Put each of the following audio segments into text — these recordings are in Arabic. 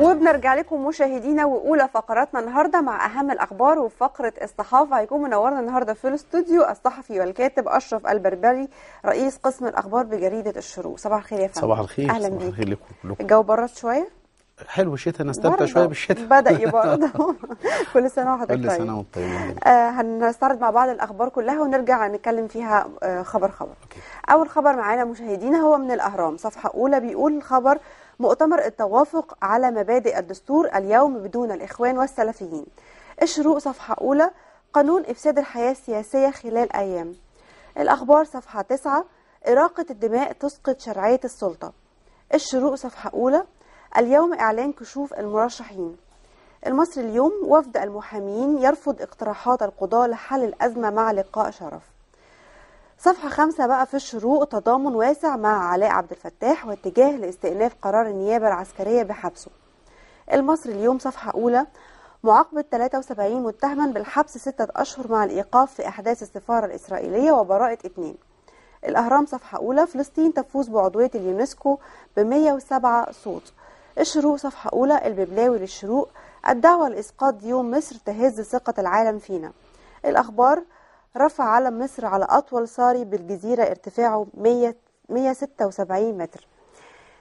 وبنرجع لكم مشاهدينا واولى فقراتنا النهارده مع اهم الاخبار وفقره الصحافه هيكون منورنا النهارده في الاستوديو الصحفي والكاتب اشرف البربري رئيس قسم الاخبار بجريده الشروق صباح الخير يا فندم صباح الخير اهلا صباح الخير لكم الجو برد شويه حلو الشتاء انا استمتع شويه بالشتاء بدا يبرد كل سنه وحضرتك كل سنه وانت طيب آه هنستعرض مع بعض الاخبار كلها ونرجع نتكلم فيها آه خبر خبر أوكي. اول خبر معانا مشاهدينا هو من الاهرام صفحه اولى بيقول الخبر مؤتمر التوافق على مبادئ الدستور اليوم بدون الإخوان والسلفيين الشروق صفحة أولى قانون إفساد الحياة السياسية خلال أيام الأخبار صفحة 9 إراقة الدماء تسقط شرعية السلطة الشروق صفحة أولى اليوم إعلان كشوف المرشحين المصري اليوم وفد المحامين يرفض اقتراحات القضاة لحل الأزمة مع لقاء شرف صفحة خمسة بقى في الشروق تضامن واسع مع علاء عبد الفتاح واتجاه لاستئناف قرار النيابة العسكرية بحبسه المصري اليوم صفحة أولى معاقبة 73 متهما بالحبس ستة أشهر مع الإيقاف في أحداث السفارة الإسرائيلية وبراءة اثنين الأهرام صفحة أولى فلسطين تفوز بعضوية اليونسكو ب 107 صوت الشروق صفحة أولى الببلاوي للشروق الدعوة لإسقاط ديون مصر تهز ثقة العالم فينا الأخبار رفع علم مصر على أطول صاري بالجزيرة ارتفاعه 176 متر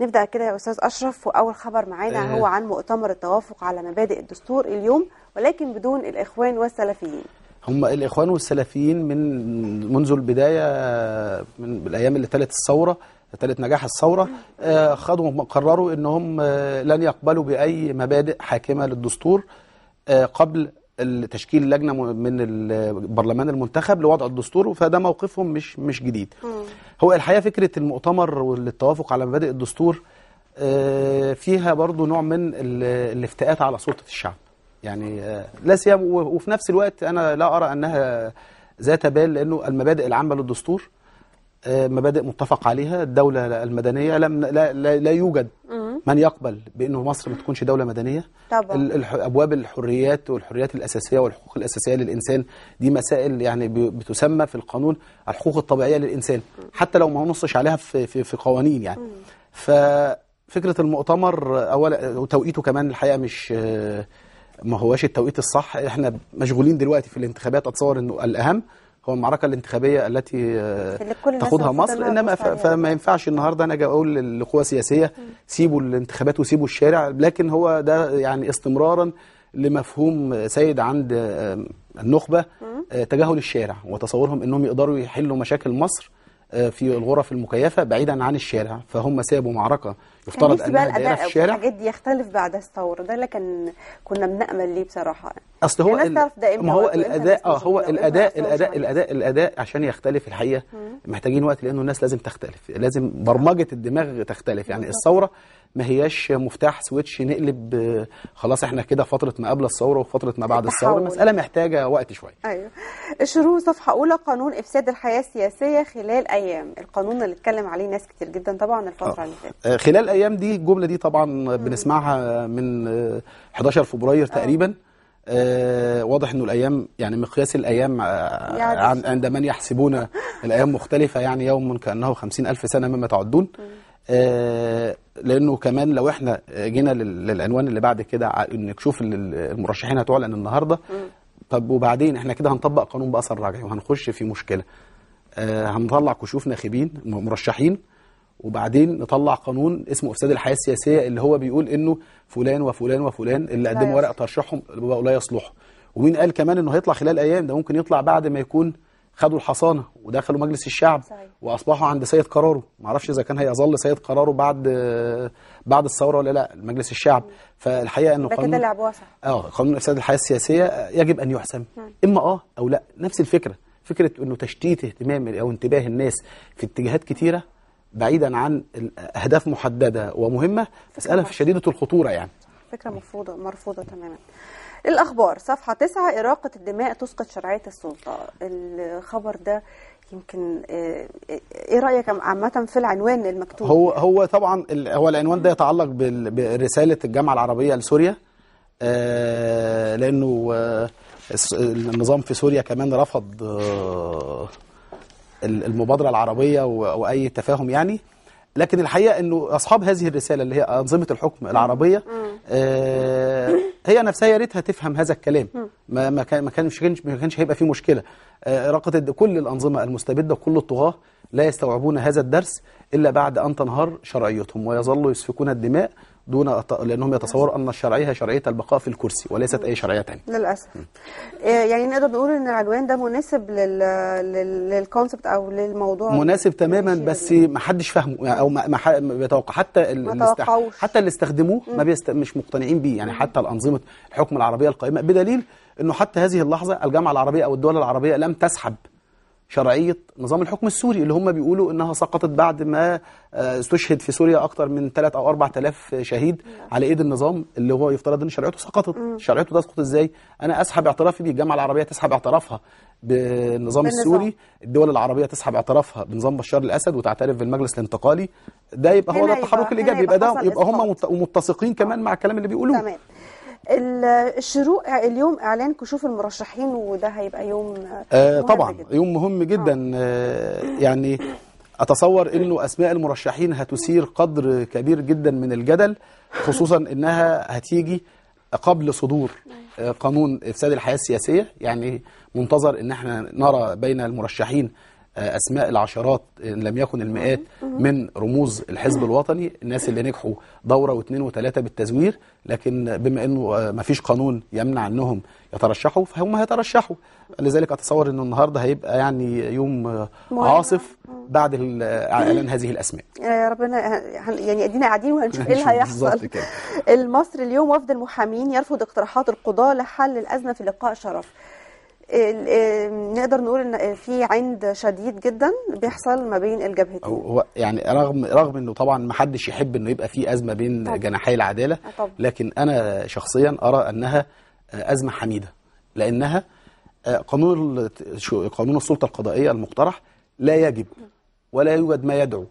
نبدأ كده يا أستاذ أشرف وأول خبر معانا هو إيه. عن مؤتمر التوافق على مبادئ الدستور اليوم ولكن بدون الإخوان والسلفيين هم الإخوان والسلفيين من منذ البداية من الأيام اللي تلت الثورة تلت نجاح الثورة آه، خدوا قرروا أنهم آه، لن يقبلوا بأي مبادئ حاكمة للدستور آه، قبل تشكيل لجنه من البرلمان المنتخب لوضع الدستور فده موقفهم مش مش جديد هو الحقيقه فكره المؤتمر والتوافق على مبادئ الدستور آه، فيها برضو نوع من الافتئات على سلطه الشعب يعني آه، لا سيما وفي نفس الوقت انا لا ارى انها ذات بال لانه المبادئ العامه للدستور آه، مبادئ متفق عليها الدوله المدنيه لم لا, لا, لا يوجد من يقبل بأنه مصر ما تكونش دولة مدنية طبعا. أبواب الحريات والحريات الأساسية والحقوق الأساسية للإنسان دي مسائل يعني بتسمى في القانون الحقوق الطبيعية للإنسان حتى لو ما نصش عليها في, في, في قوانين يعني ففكرة المؤتمر أولا وتوقيته كمان الحقيقة مش ما هواش التوقيت الصح احنا مشغولين دلوقتي في الانتخابات أتصور أنه الأهم هو المعركه الانتخابيه نعم. التي آه، تاخدها مصر انما فما ينفعش النهارده انا اجي اقول لقوى سياسيه سيبوا الانتخابات وسيبوا الشارع لكن هو ده يعني استمرارا لمفهوم سيد عند آه، النخبه آه، تجاهل الشارع وتصورهم انهم يقدروا يحلوا مشاكل مصر آه، في الغرف المكيفه بعيدا عن الشارع فهم سابوا معركه يفترض يعني انها دايره في الشارع الحاجات دي يختلف بعد الثوره ده اللي كان كنا بنامل ليه بصراحه اصل هو ما هو الاداء اه هو الاداء الاداء الاداء الاداء عشان يختلف الحقيقه محتاجين وقت لانه الناس لازم تختلف لازم برمجه الدماغ تختلف يعني الثوره ما هياش مفتاح سويتش نقلب خلاص احنا كده فتره ما قبل الثوره وفتره ما بعد الثوره المساله محتاجه وقت شويه ايوه شروع صفحه اولى قانون افساد الحياه السياسيه خلال ايام القانون اللي اتكلم عليه ناس كتير جدا طبعا الفتره آه. اللي فاتت آه، خلال ايام دي الجمله دي طبعا بنسمعها من 11 آه، فبراير تقريبا آه واضح انه الايام يعني مقياس الايام آه يعني عند من يحسبون الايام مختلفه يعني يوم كانه خمسين الف سنه مما تعدون آه، لانه كمان لو احنا جينا للعنوان اللي بعد كده انك تشوف المرشحين هتعلن النهارده طب وبعدين احنا كده هنطبق قانون باثر رجعي وهنخش في مشكله آه، هنطلع كشوف ناخبين مرشحين وبعدين نطلع قانون اسمه افساد الحياه السياسيه اللي هو بيقول انه فلان وفلان وفلان اللي قدموا ورق ترشحهم بقوا لا يصلحوا ومين قال كمان انه هيطلع خلال ايام ده ممكن يطلع بعد ما يكون خدوا الحصانه ودخلوا مجلس الشعب صحيح. واصبحوا عند سيد قراره ما اعرفش اذا كان هيظل سيد قراره بعد بعد الثوره ولا لا المجلس الشعب فالحقيقه انه قانون لعبوها صح اه قانون افساد الحياه السياسيه يجب ان يحسم نعم. اما اه او لا نفس الفكره فكره انه تشتيت اهتمام او انتباه الناس في اتجاهات كثيرة بعيدا عن اهداف محدده ومهمه مساله شديده الخطوره يعني فكره مرفوضه مرفوضه تماما الأخبار صفحة 9 إراقة الدماء تسقط شرعية السلطة الخبر ده يمكن آه، ايه رايك عامه في العنوان المكتوب هو هو طبعا هو العنوان ده يتعلق برساله الجامعه العربيه لسوريا آه، لانه آه، النظام في سوريا كمان رفض المبادره العربيه واي تفاهم يعني لكن الحقيقة أنه أصحاب هذه الرسالة اللي هي أنظمة الحكم العربية آه هي نفسها يا ريتها تفهم هذا الكلام ما ما كان ما كانش ما كانش هيبقى فيه مشكلة آه رقت كل الأنظمة المستبدة وكل الطغاة لا يستوعبون هذا الدرس إلا بعد أن تنهار شرعيتهم ويظلوا يسفكون الدماء دون لانهم يتصوروا ان الشرعيه شرعيه البقاء في الكرسي وليست اي شرعيه ثانيه للاسف إيه، يعني نقدر نقول ان العدوان ده مناسب للكونسبت او للموضوع مناسب تماما بس ما حدش فاهمه او ما بيتوقع حتى ما الاستح... حتى اللي استخدموه ما بيست... مش مقتنعين بيه يعني حتى الانظمه الحكم العربيه القائمه بدليل انه حتى هذه اللحظه الجامعه العربيه او الدول العربيه لم تسحب شرعية نظام الحكم السوري اللي هم بيقولوا انها سقطت بعد ما آه، استشهد في سوريا اكتر من 3 او 4000 شهيد على ايد النظام اللي هو يفترض ان شرعيته سقطت شرعيته تسقط ازاي انا اسحب اعترافي بيه الجامعه العربيه تسحب اعترافها بالنظام السوري الدول العربيه تسحب اعترافها بنظام بشار الاسد وتعترف بالمجلس الانتقالي ده يبقى هو ده التحرك الايجابي يبقى ده يبقى هم متسقين كمان مع الكلام اللي بيقولوه الشروق اليوم اعلان كشوف المرشحين وده هيبقى يوم آه طبعا جداً. يوم مهم جدا آه. آه. يعني اتصور انه اسماء المرشحين هتثير قدر كبير جدا من الجدل خصوصا انها هتيجي قبل صدور آه، قانون افساد الحياه السياسيه يعني منتظر ان احنا نرى بين المرشحين اسماء العشرات ان لم يكن المئات من رموز الحزب الوطني الناس اللي نجحوا دوره واثنين وثلاثه بالتزوير لكن بما انه آه، ما فيش قانون يمنع انهم يترشحوا فهم هيترشحوا لذلك اتصور انه النهارده هيبقى يعني يوم آه، عاصف بعد آه، اعلان هذه الاسماء ربنا يعني ادينا قاعدين وهنشوف ايه اللي هيحصل المصري اليوم وفد المحامين يرفض اقتراحات القضاه لحل الازمه في لقاء شرف نقدر نقول ان في عند شديد جدا بيحصل ما بين الجبهتين هو يعني رغم رغم انه طبعا ما حدش يحب انه يبقى في ازمه بين طبعا. جناحي العداله آه، طبعا. لكن انا شخصيا ارى انها آه، ازمه حميده لانها آه، قانون قانون السلطه القضائيه المقترح لا يجب ولا يوجد ما يدعو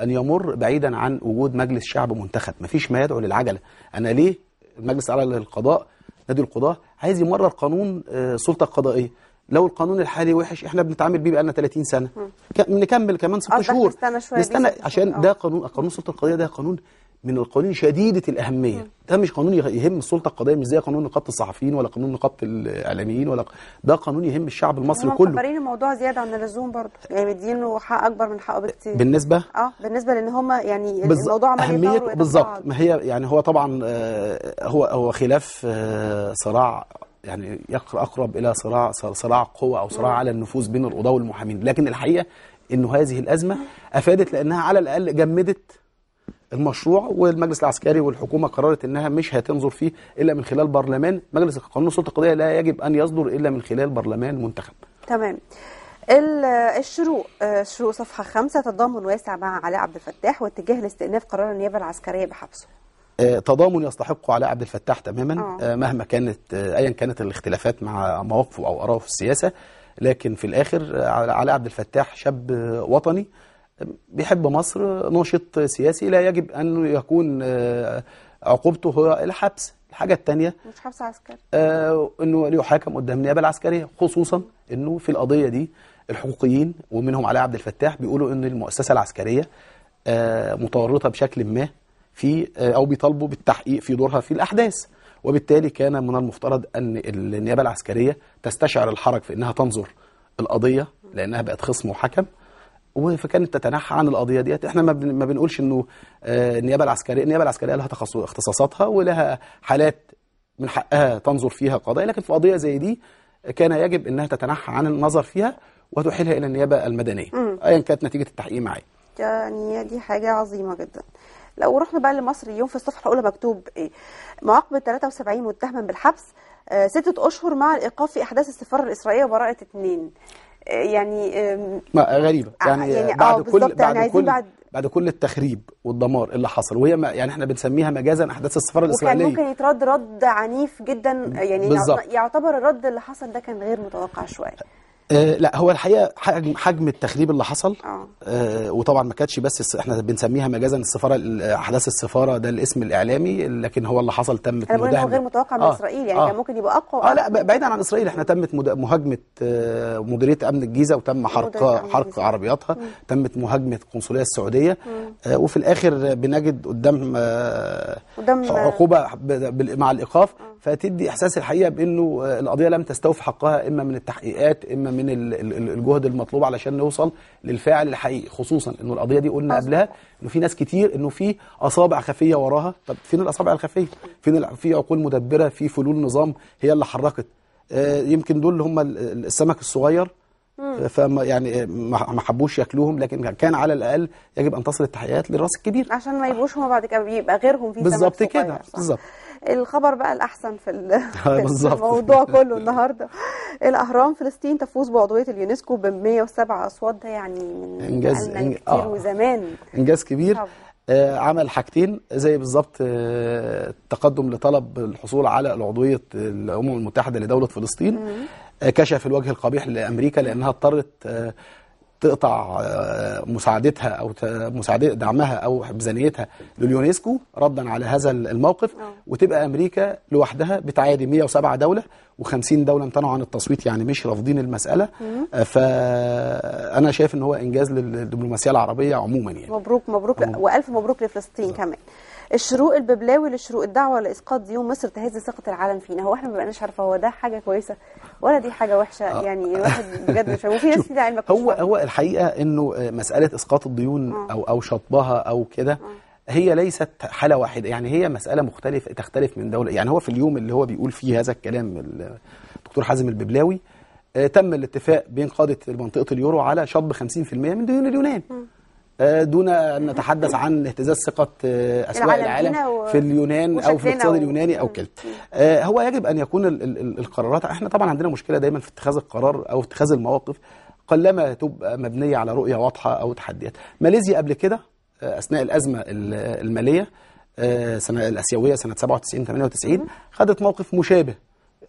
ان يمر بعيدا عن وجود مجلس شعب منتخب ما فيش ما يدعو للعجله انا ليه المجلس الاعلى للقضاء نادي القضاة عايز يمرر قانون آه، سلطة قضائية لو القانون الحالي وحش احنا بنتعامل بيه بقالنا 30 سنة نكمل كمان ست شهور نستنى, نستنى عشان ده آه. قانون قانون السلطة القضائية ده قانون من القوانين شديدة الأهمية ده مش قانون يهم السلطة القضائية مش زي قانون نقابة الصحفيين ولا قانون نقابة الإعلاميين ولا ده قانون يهم الشعب المصري كله مكبرين الموضوع زيادة عن اللزوم برضه يعني مدينه حق أكبر من حقه بكتير بالنسبة اه بالنسبة لأن هم يعني بز... الموضوع عمال أهمية بالظبط ما هي يعني هو طبعا آه، هو هو خلاف آه، صراع يعني أقرب إلى صراع صراع قوة أو صراع على النفوذ بين القضاة والمحامين لكن الحقيقة إنه هذه الأزمة أفادت لأنها على الأقل جمدت المشروع والمجلس العسكري والحكومه قررت انها مش هتنظر فيه الا من خلال برلمان مجلس القانون السلطه القضائيه لا يجب ان يصدر الا من خلال برلمان منتخب تمام الشروق آه، شروق صفحه خمسة تضامن واسع مع علاء عبد الفتاح واتجاه لاستئناف قرار النيابه العسكريه بحبسه آه، تضامن يستحقه علاء عبد الفتاح تماما أوه. آه، مهما كانت ايا كانت الاختلافات مع مواقفه او اراءه في السياسه لكن في الاخر علاء عبد الفتاح شاب وطني بيحب مصر ناشط سياسي لا يجب أن يكون آه، عقوبته هو الحبس الحاجة الثانية مش حبس عسكري آه انه يحاكم قدام النيابة العسكرية خصوصا انه في القضية دي الحقوقيين ومنهم علي عبد الفتاح بيقولوا ان المؤسسة العسكرية آه متورطة بشكل ما في آه او بيطالبوا بالتحقيق في دورها في الاحداث وبالتالي كان من المفترض ان النيابة العسكرية تستشعر الحرج في انها تنظر القضية لانها بقت خصم وحكم فكانت تتنحى عن القضيه ديت احنا ما, ما بنقولش انه آه، النيابه العسكريه النيابه العسكريه لها تخصص اختصاصاتها ولها حالات من حقها تنظر فيها قضايا لكن في قضيه زي دي كان يجب انها تتنحى عن النظر فيها وتحيلها الى النيابه المدنيه ايا كانت نتيجه التحقيق معايا يعني دي حاجه عظيمه جدا لو رحنا بقى لمصر اليوم في الصفحه الاولى مكتوب ايه معاقبه 73 متهما بالحبس آه ستة أشهر مع الإيقاف في أحداث السفارة الإسرائيلية براءة اثنين يعني ما غريبه آه، يعني, يعني آه، بعد كل يعني بعد كل بعد بعد كل التخريب والدمار اللي حصل وهي ما يعني احنا بنسميها مجازا احداث السفاره الاسرائيليه وكان ممكن يترد رد عنيف جدا آه، يعني بالزبط. يعتبر الرد اللي حصل ده كان غير متوقع شويه آه لا هو الحقيقه حجم حجم التخريب اللي حصل آه. آه، وطبعا ما كانتش بس احنا بنسميها مجازا السفاره احداث السفاره ده الاسم الاعلامي لكن هو اللي حصل تمت انا مداهمه غير متوقع من آه. اسرائيل يعني آه. كان ممكن يبقى اقوى اه لا بعيدا عن اسرائيل احنا تمت مهاجمه آه، مديريه امن الجيزه وتم حرق حرق عربياتها تمت مهاجمه القنصليه السعوديه آه وفي الاخر بنجد قدام آه قدام آه، عقوبه مع الايقاف فتدي احساس الحقيقه بانه آه، القضيه لم تستوفي حقها اما من التحقيقات اما من الجهد المطلوب علشان نوصل للفاعل الحقيقي خصوصا انه القضيه دي قلنا قبلها انه في ناس كتير انه في اصابع خفيه وراها طب فين الاصابع الخفيه فين في عقول مدبره في فلول نظام هي اللي حركت آه، يمكن دول هم السمك الصغير فما يعني ما حبوش ياكلوهم لكن كان على الاقل يجب ان تصل التحيات للراس الكبير عشان ما يبقوش هما بعد كده يبقى غيرهم في بالظبط كده بالظبط الخبر بقى الأحسن في, الموضوع كله النهاردة الأهرام فلسطين تفوز بعضوية اليونسكو ب 107 أصوات ده يعني من إنجاز كتير آه. وزمان إنجاز كبير طب. آه عمل حاجتين زي بالظبط آه تقدم لطلب الحصول على العضوية الأمم المتحدة لدولة فلسطين مم. كشف الوجه القبيح لامريكا لانها اضطرت آه، تقطع آه، مساعدتها او مساعدة دعمها او حبزانيتها لليونسكو ردا على هذا الموقف آه. وتبقى امريكا لوحدها بتعادي 107 دوله و50 دوله امتنعوا عن التصويت يعني مش رافضين المساله فانا شايف ان هو انجاز للدبلوماسيه العربيه عموما يعني مبروك مبروك عموماً. والف مبروك لفلسطين بالضبط. كمان الشروق الببلاوي لشروق الدعوه لاسقاط ديون مصر تهز ثقه العالم فينا هو احنا ما بقناش عارفه هو ده حاجه كويسه ولا دي حاجه وحشه آه. يعني الواحد بجد مش وفي ناس كده علمك هو هو الحقيقه انه آه، مساله اسقاط الديون آه. او او شطبها او كده آه. هي ليست حاله واحده يعني هي مساله مختلفه تختلف من دوله يعني هو في اليوم اللي هو بيقول فيه هذا الكلام الدكتور حازم الببلاوي آه، تم الاتفاق بين قاده منطقه اليورو على شطب 50% من ديون اليونان م. آه. آه، دون أن نتحدث عن اهتزاز ثقة آه، أسواق العالم, العالم في اليونان أو في الاقتصاد اليوناني أو كده آه، هو يجب أن يكون القرارات احنا طبعا عندنا مشكلة دايما في اتخاذ القرار أو اتخاذ المواقف قلما تبقى مبنية على رؤية واضحة أو تحديات ماليزيا قبل كده أثناء الأزمة المالية سنة الأسيوية سنة 97-98 خدت موقف مشابه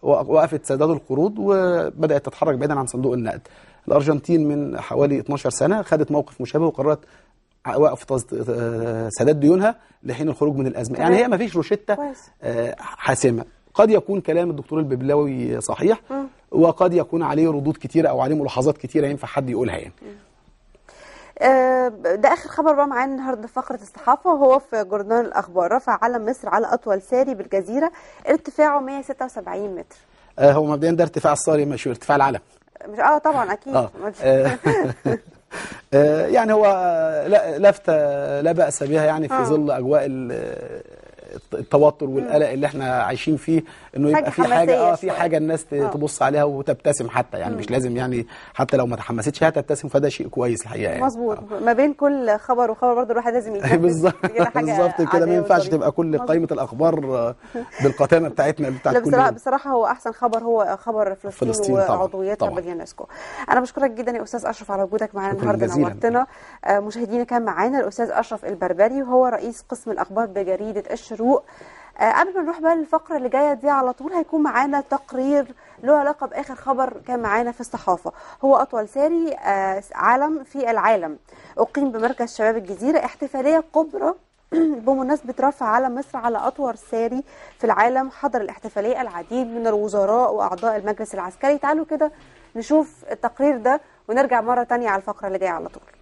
وقفت سداد القروض وبدأت تتحرك بعيدا عن صندوق النقد الأرجنتين من حوالي 12 سنة خدت موقف مشابه وقررت وقف سداد ديونها لحين الخروج من الأزمة يعني هي ما فيش روشتة آه، حاسمة قد يكون كلام الدكتور الببلاوي صحيح وقد يكون عليه ردود كتيرة أو عليه ملاحظات كتيرة ينفع حد يقولها يعني آه، ده اخر خبر بقى معانا النهارده في فقره الصحافه وهو في جورنال الاخبار رفع علم مصر على اطول ساري بالجزيره ارتفاعه 176 متر آه، هو مبدئيا ده ارتفاع الساري مش ارتفاع العلم مش اه طبعا اكيد آه. آه. آه، يعني هو آه، لفتة لا بأس بها يعني في ظل أجواء التوتر والقلق اللي احنا عايشين فيه انه يبقى في حاجه اه في حاجه الناس آه. تبص عليها وتبتسم حتى يعني مم. مش لازم يعني حتى لو ما تحمستش هي تبتسم فده شيء كويس الحقيقه يعني مظبوط آه. ما بين كل خبر وخبر برضه الواحد لازم يتنفس بالظبط كده ما ينفعش تبقى كل قائمه الاخبار آه، بالقتامه بتاعتنا بتاعت كل بصراحه بصراحه هو احسن خبر هو خبر فلسطين, فلسطين وعضويتها باليونسكو انا بشكرك جدا يا استاذ اشرف على وجودك معانا النهارده نورتنا مشاهدينا كان معانا الاستاذ اشرف البربري وهو رئيس قسم الاخبار بجريده الشروق السوق آه، قبل ما نروح بقى للفقره اللي جايه دي على طول هيكون معانا تقرير له علاقه باخر خبر كان معانا في الصحافه هو اطول ساري آه، عالم في العالم اقيم بمركز شباب الجزيره احتفاليه كبرى بمناسبة رفع علم مصر على أطول ساري في العالم حضر الاحتفالية العديد من الوزراء وأعضاء المجلس العسكري تعالوا كده نشوف التقرير ده ونرجع مرة تانية على الفقرة اللي جاية على طول